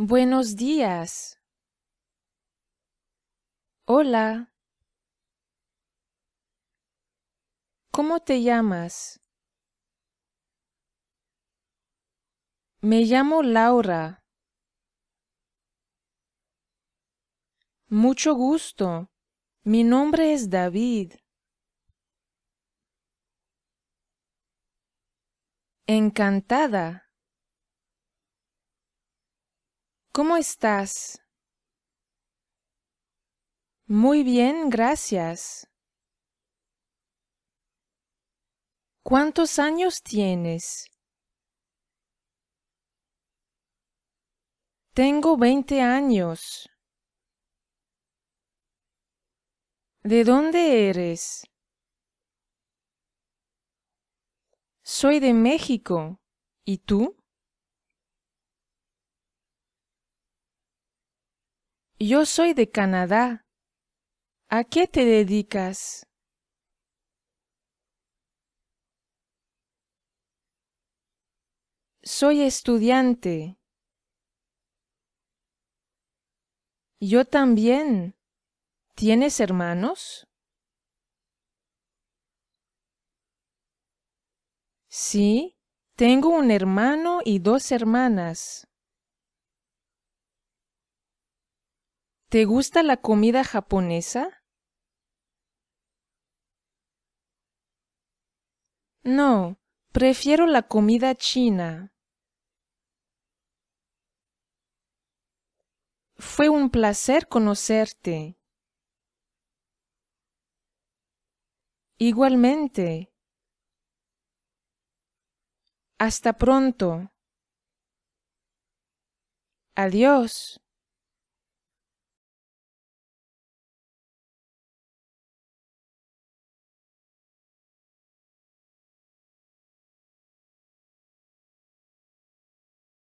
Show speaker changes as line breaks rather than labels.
Buenos días. Hola. ¿Cómo te llamas? Me llamo Laura. Mucho gusto. Mi nombre es David. Encantada. ¿Cómo estás? Muy bien, gracias. ¿Cuántos años tienes? Tengo veinte años. ¿De dónde eres? Soy de México. ¿Y tú? Yo soy de Canadá. ¿A qué te dedicas? Soy estudiante. Yo también. ¿Tienes hermanos? Sí, tengo un hermano y dos hermanas. ¿Te gusta la comida japonesa? No, prefiero la comida china. Fue un placer conocerte. Igualmente. Hasta pronto. Adiós.